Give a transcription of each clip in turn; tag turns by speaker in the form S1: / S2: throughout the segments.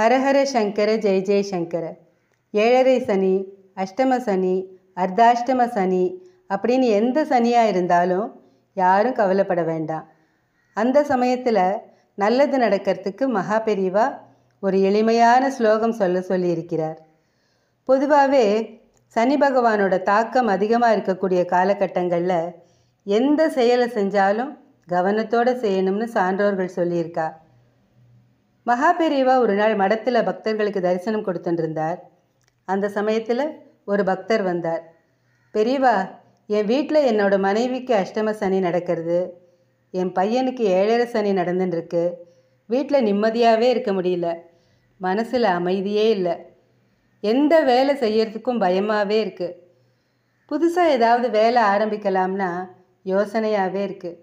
S1: ஹரஹர சங்கர ஜெய ஜெய ஏழரை சனி அஷ்டம சனி அர்த்தாஷ்டம சனி அப்படின்னு எந்த சனியாக இருந்தாலும் யாரும் கவலைப்பட வேண்டாம் அந்த சமயத்தில் நல்லது நடக்கிறதுக்கு மகா பெரிவா ஒரு எளிமையான ஸ்லோகம் சொல்ல சொல்லியிருக்கிறார் பொதுவாகவே சனி பகவானோட தாக்கம் அதிகமாக இருக்கக்கூடிய காலகட்டங்களில் எந்த செயலை செஞ்சாலும் கவனத்தோடு செய்யணும்னு சான்றோர்கள் சொல்லியிருக்கா மகாபெரியவா ஒரு நாள் மடத்தில் பக்தர்களுக்கு தரிசனம் கொடுத்துருந்தார் அந்த சமயத்தில் ஒரு பக்தர் வந்தார் பெரியவா என் வீட்டில் என்னோட மனைவிக்கு அஷ்டம சனி நடக்கிறது என் பையனுக்கு ஏழரை சனி நடந்துட்டுருக்கு வீட்டில் நிம்மதியாகவே இருக்க முடியல மனசில் அமைதியே இல்லை எந்த வேலை செய்யறதுக்கும் பயமாகவே இருக்குது புதுசாக ஏதாவது வேலை ஆரம்பிக்கலாம்னா யோசனையாகவே இருக்குது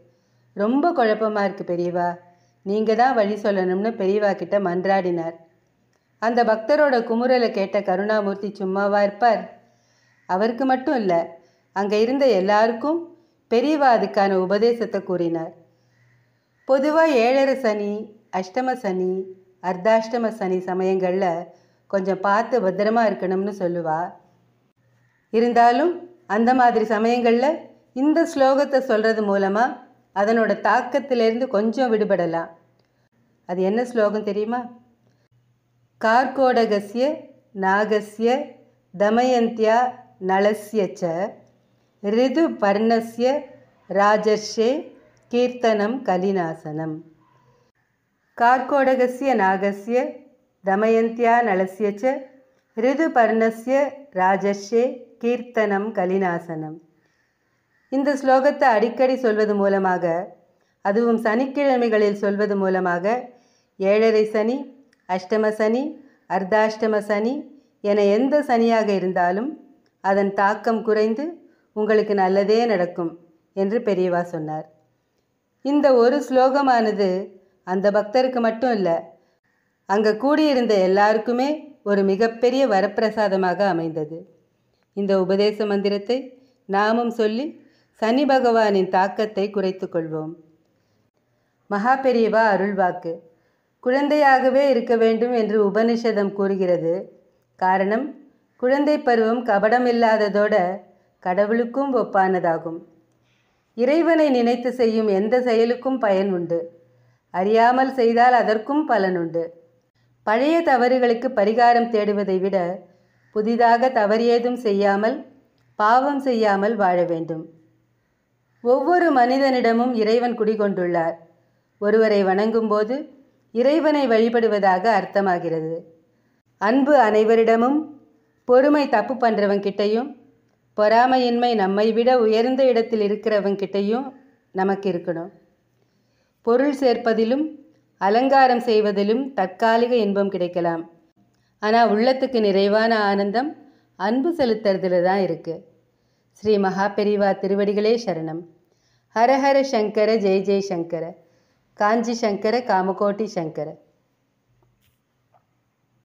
S1: ரொம்ப குழப்பமாக இருக்குது பெரியவா நீங்கள் தான் வழி சொல்லணும்னு பெரியவா கிட்ட மன்றாடினார் அந்த பக்தரோட குமுறலை கேட்ட கருணாமூர்த்தி சும்மாவா இருப்பார் அவருக்கு மட்டும் இல்லை அங்கே இருந்த எல்லாருக்கும் பெரியவா அதுக்கான உபதேசத்தை கூறினார் பொதுவாக ஏழரை சனி அஷ்டம சனி அர்த்தாஷ்டம சனி சமயங்களில் கொஞ்சம் பார்த்து பத்திரமா இருக்கணும்னு சொல்லுவா இருந்தாலும் அந்த மாதிரி சமயங்களில் இந்த ஸ்லோகத்தை சொல்கிறது மூலமாக அதனோட தாக்கத்திலிருந்து கொஞ்சம் விடுபடலாம் அது என்ன ஸ்லோகம் தெரியுமா கார்கோடகசிய நாகசிய தமயந்தியா நலசிய ச ரிது பர்ணசிய ராஜர்ஷே கீர்த்தனம் கலிநாசனம் கார்கோடகசிய நாகசிய தமயந்தியா நலசிய ச ரிது பர்ணசிய ராஜர்ஷே கீர்த்தனம் கலிநாசனம் இந்த ஸ்லோகத்தை அடிக்கடி சொல்வது மூலமாக அதுவும் சனிக்கிழமைகளில் சொல்வது மூலமாக ஏழரை சனி அஷ்டம சனி அர்த்தாஷ்டம சனி என எந்த சனியாக இருந்தாலும் அதன் தாக்கம் குறைந்து உங்களுக்கு நல்லதே நடக்கும் என்று பெரியவா சொன்னார் இந்த ஒரு ஸ்லோகமானது அந்த பக்தருக்கு மட்டும் இல்லை அங்கே கூடியிருந்த எல்லாருக்குமே ஒரு மிகப்பெரிய வரப்பிரசாதமாக அமைந்தது இந்த உபதேச மந்திரத்தை நாமும் சொல்லி சனி பகவானின் தாக்கத்தை குறைத்து கொள்வோம் மகா பெரியவா அருள்வாக்கு குழந்தையாகவே இருக்க வேண்டும் என்று உபனிஷதம் கூறுகிறது காரணம் குழந்தை பருவம் கபடமில்லாததோட கடவுளுக்கும் ஒப்பானதாகும் இறைவனை நினைத்து செய்யும் எந்த செயலுக்கும் பயன் உண்டு அறியாமல் செய்தால் அதற்கும் பலன் உண்டு பழைய தவறுகளுக்கு பரிகாரம் தேடுவதை விட புதிதாக தவறியதும் செய்யாமல் பாவம் செய்யாமல் வாழ வேண்டும் ஒவ்வொரு மனிதனிடமும் இறைவன் குடிகொண்டுள்ளார் ஒருவரை வணங்கும்போது இறைவனை வழிபடுவதாக அர்த்தமாகிறது அன்பு அனைவரிடமும் பொறுமை தப்பு பண்ணுறவங்கிட்டையும் கிட்டையும் பொறாமையின்மை நம்மை விட உயர்ந்த இடத்தில் இருக்கிறவங்கிட்டையும் கிட்டையும் நமக்கு இருக்கணும் பொருள் சேர்ப்பதிலும் அலங்காரம் செய்வதிலும் தற்காலிக இன்பம் கிடைக்கலாம் ஆனால் உள்ளத்துக்கு நிறைவான ஆனந்தம் அன்பு செலுத்துறதுல தான் இருக்குது ശ്രീ മഹാപെരിവ തിരുവടികളെ ശരണം ഹരഹര ശങ്കര ജയ ജയ ശങ്കര കാഞ്ചി ശങ്കര കാമകോട്ടി ശങ്കര